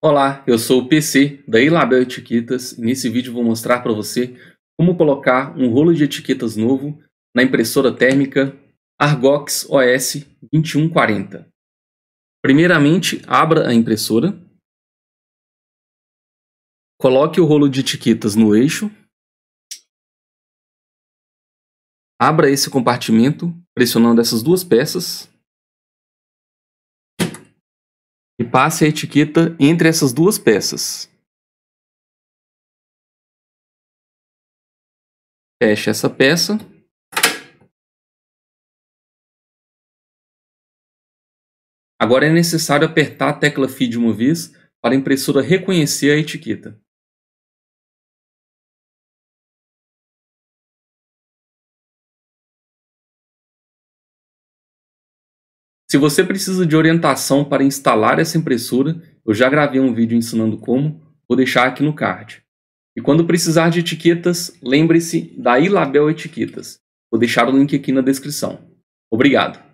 Olá, eu sou o PC da Ilabel Etiquetas e nesse vídeo vou mostrar para você como colocar um rolo de etiquetas novo na impressora térmica Argox OS 2140. Primeiramente, abra a impressora, coloque o rolo de etiquetas no eixo, abra esse compartimento pressionando essas duas peças e passe a etiqueta entre essas duas peças. Feche essa peça. Agora é necessário apertar a tecla Feed de uma vez para a impressora reconhecer a etiqueta. Se você precisa de orientação para instalar essa impressora, eu já gravei um vídeo ensinando como, vou deixar aqui no card. E quando precisar de etiquetas, lembre-se da iLabel Etiquetas. Vou deixar o link aqui na descrição. Obrigado!